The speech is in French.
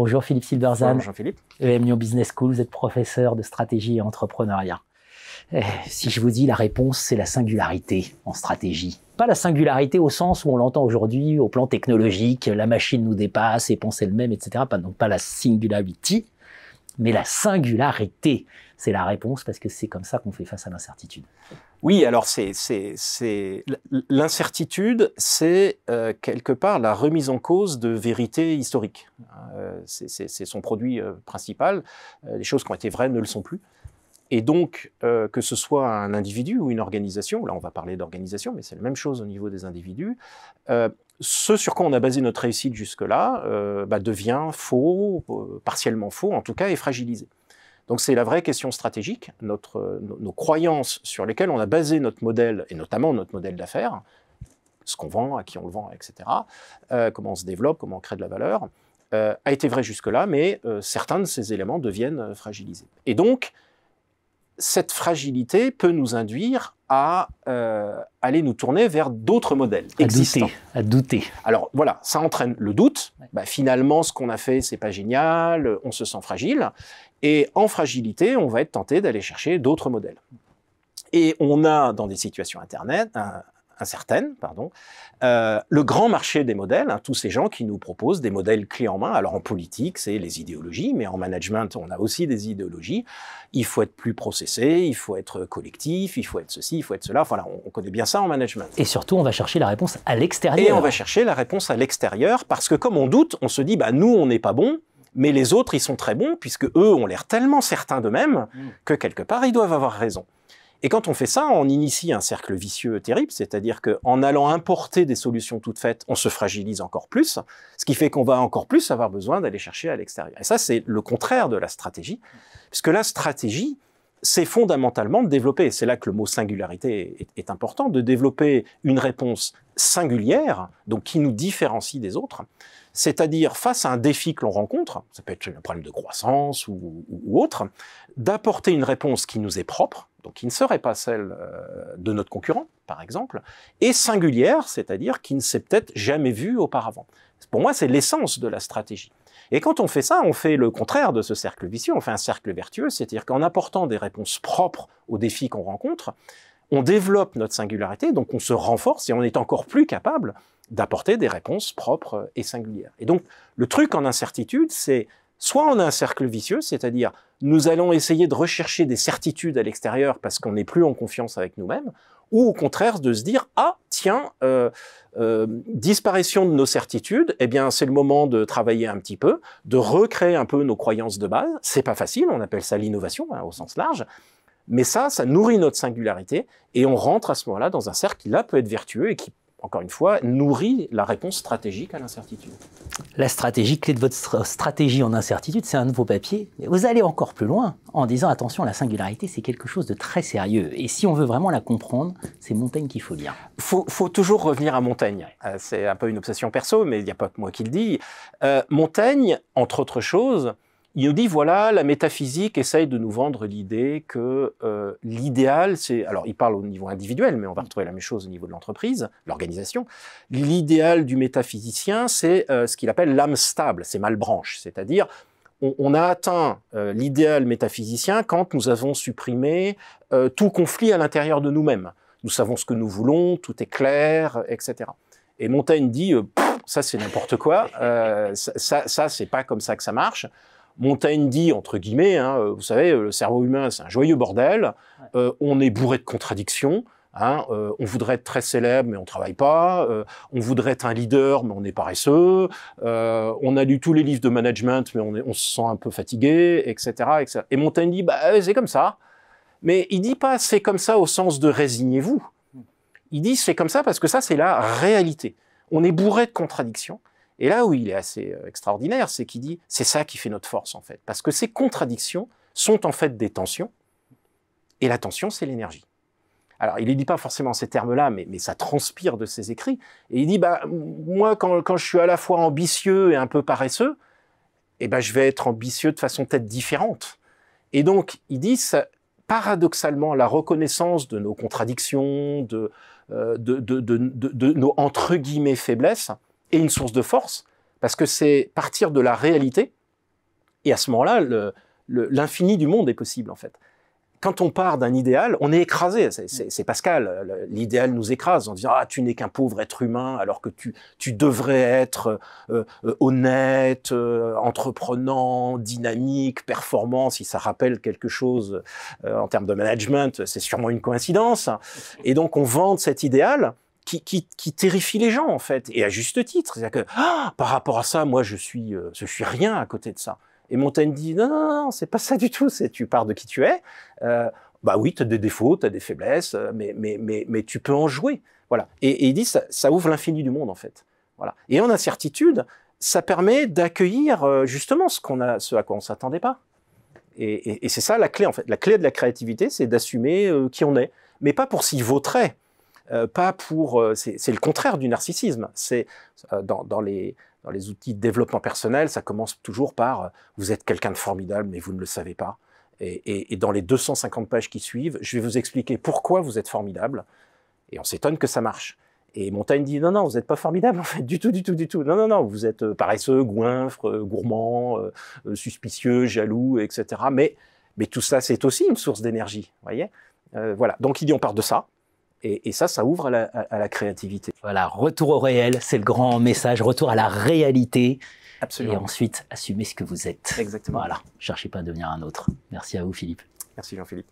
Bonjour Philippe Silberzan. Bonjour Philippe. EM Business School, vous êtes professeur de stratégie et entrepreneuriat. Eh, si je vous dis la réponse, c'est la singularité en stratégie. Pas la singularité au sens où on l'entend aujourd'hui au plan technologique, la machine nous dépasse et pense le même, etc. Pas, donc pas la singularity, mais la singularité. C'est la réponse parce que c'est comme ça qu'on fait face à l'incertitude. Oui, alors c'est l'incertitude, c'est euh, quelque part la remise en cause de vérités historiques. Euh, c'est son produit euh, principal. les choses qui ont été vraies ne le sont plus. Et donc, que ce soit un individu ou une organisation, là on va parler d'organisation, mais c'est la même chose au niveau des individus, ce sur quoi on a basé notre réussite jusque-là bah, devient faux, partiellement faux en tout cas, et fragilisé. Donc c'est la vraie question stratégique, notre, nos, croyances sur lesquelles on a basé notre modèle, et notamment notre modèle d'affaires, ce qu'on vend, à qui on le vend, etc., euh, comment on se développe, comment on crée de la valeur, euh, a été vrai jusque-là, mais euh, certains de ces éléments deviennent fragilisés. Et donc, cette fragilité peut nous induire à aller nous tourner vers d'autres modèles exister à douter. Alors voilà, ça entraîne le doute. Bah, finalement, ce qu'on a fait, c'est pas génial. On se sent fragile. Et en fragilité, on va être tenté d'aller chercher d'autres modèles. Et on a dans des situations internet, incertaine, pardon, euh, le grand marché des modèles, hein, tous ces gens qui nous proposent des modèles clés en main. Alors en politique, c'est les idéologies, mais en management, on a aussi des idéologies. Il faut être plus processé, il faut être collectif, il faut être ceci, il faut être cela. Voilà, on, connaît bien ça en management. Et surtout, on va chercher la réponse à l'extérieur. Et on va chercher la réponse à l'extérieur parce que comme on doute, on se dit, bah nous, on n'est pas bon mais les autres, ils sont très bons, puisque eux ont l'air tellement certains d'eux-mêmes mmh. que quelque part, ils doivent avoir raison. Et quand on fait ça, on initie un cercle vicieux terrible, c'est-à-dire qu'en allant importer des solutions toutes faites, on se fragilise encore plus, ce qui fait qu'on va encore plus avoir besoin d'aller chercher à l'extérieur. Et ça, c'est le contraire de la stratégie, puisque la stratégie, c'est fondamentalement de développer, et c'est là que le mot singularité est, important, de développer une réponse singulière, donc qui nous différencie des autres, c'est-à-dire face à un défi que l'on rencontre, ça peut être un problème de croissance ou, ou autre, d'apporter une réponse qui nous est propre, donc qui ne serait pas celle euh, de notre concurrent, par exemple, et singulière, c'est-à-dire qui ne s'est peut-être jamais vue auparavant. Pour moi, c'est l'essence de la stratégie. Et quand on fait ça, on fait le contraire de ce cercle vicieux, on fait un cercle vertueux, c'est-à-dire qu'en apportant des réponses propres aux défis qu'on rencontre, on développe notre singularité, donc on se renforce et on est encore plus capable d'apporter des réponses propres et singulières. Et donc, le truc en incertitude, c'est Soit on a un cercle vicieux, c'est-à-dire nous allons essayer de rechercher des certitudes à l'extérieur parce qu'on n'est plus en confiance avec nous-mêmes, ou au contraire de se dire ah tiens euh, euh, disparition de nos certitudes, eh bien c'est le moment de travailler un petit peu, de recréer un peu nos croyances de base. C'est pas facile, on appelle ça l'innovation hein, au sens large, mais ça ça nourrit notre singularité et on rentre à ce moment-là dans un cercle qui là peut être vertueux et qui encore une fois, nourrit la réponse stratégique à l'incertitude. La stratégie, clé de votre stratégie en incertitude, c'est un nouveau papier. papiers. Vous allez encore plus loin en disant attention, la singularité, c'est quelque chose de très sérieux. Et si on veut vraiment la comprendre, c'est Montaigne qu'il faut lire. Il faut, toujours revenir à Montaigne. Euh, c'est un peu une obsession perso, mais il n'y a pas que moi qui le dis. Euh, Montaigne, entre autres choses, il nous dit, voilà, la métaphysique essaye de nous vendre l'idée que euh, l'idéal, c'est... Alors, il parle au niveau individuel, mais on va retrouver la même chose au niveau de l'entreprise, l'organisation. L'idéal du métaphysicien, c'est euh, ce qu'il appelle l'âme stable, c'est Malbranche, c'est-à-dire on, a atteint euh, l'idéal métaphysicien quand nous avons supprimé tout conflit à l'intérieur de nous-mêmes. Nous savons ce que nous voulons, tout est clair, etc. Et Montaigne dit, ça c'est n'importe quoi, ça, ça c'est pas comme ça que ça marche. Montaigne dit, entre guillemets, hein, euh, vous savez, euh, le cerveau humain, c'est un joyeux bordel, euh, on est bourré de contradictions, hein, on voudrait être très célèbre, mais on travaille pas. on voudrait être un leader, mais on est paresseux. on a lu tous les livres de management, mais on, se sent un peu fatigué, etc., etc. Et Montaigne dit, bah, c'est comme ça. Mais il dit pas c'est comme ça au sens de résignez-vous. Hmm. Il dit c'est comme ça parce que ça, c'est la réalité. On est bourré de contradictions. Et là où il est assez euh, extraordinaire, c'est qu'il dit c'est ça qui fait notre force en fait, parce que ces contradictions sont en fait des tensions, et la tension c'est l'énergie. Alors, il ne dit pas forcément ces termes-là, mais, ça transpire de ses écrits. Et il dit, bah, moi, quand, je suis à la fois ambitieux et un peu paresseux, eh ben, je vais être ambitieux de façon peut-être différente. Et donc, il dit, paradoxalement, la reconnaissance de nos contradictions, de, euh, de nos, entre guillemets, faiblesses, et une source de force, parce que c'est partir de la réalité, et à ce moment-là, l'infini du monde est possible en fait. Quand on part d'un idéal, on est écrasé. C'est Pascal. L'idéal nous écrase. en disant « ah tu n'es qu'un pauvre être humain alors que tu, devrais être euh, euh, honnête, euh, entreprenant, dynamique, performant. Si ça rappelle quelque chose en termes de management, c'est sûrement une coïncidence. Et donc on vante cet idéal qui, terrifie les gens en fait, et à juste titre. C'est-à-dire que ah, par rapport à ça, moi je suis, euh, je suis rien à côté de ça. Et Montaigne dit non, non, non, c'est pas ça du tout. C'est tu pars de qui tu es. Euh, bah oui, tu as des défauts, tu as des faiblesses, euh, mais, tu peux en jouer. Voilà. Et, il dit ça, ouvre l'infini du monde en fait. Voilà. Et en incertitude, ça permet d'accueillir justement ce qu'on a, ce à quoi on s'attendait pas. Et, c'est ça la clé en fait. La clé de la créativité, c'est d'assumer qui on est, mais pas pour s'y vautrer. Euh, pas pour. Euh, c'est le contraire du narcissisme. C'est euh, dans, les, dans, les outils de développement personnel, ça commence toujours par vous êtes quelqu'un de formidable, mais vous ne le savez pas. Et, dans les 250 pages qui suivent, je vais vous expliquer pourquoi vous êtes formidable. Et on s'étonne que ça marche. Et Montaigne dit non, non, vous n'êtes pas formidable en fait, du tout, du tout, du tout. Non, non, non, vous êtes paresseux, goinfre, gourmand, suspicieux, jaloux, etc. Mais, mais tout ça, c'est aussi une source d'énergie, voyez. voilà. Donc il dit on part de ça, et, ça, ça ouvre à la, créativité. Voilà, retour au réel, c'est le grand message, retour à la réalité. Absolument. Et ensuite, assumez ce que vous êtes. Exactement. Voilà, cherchez pas à devenir un autre. Merci à vous, Philippe. Merci, Jean-Philippe.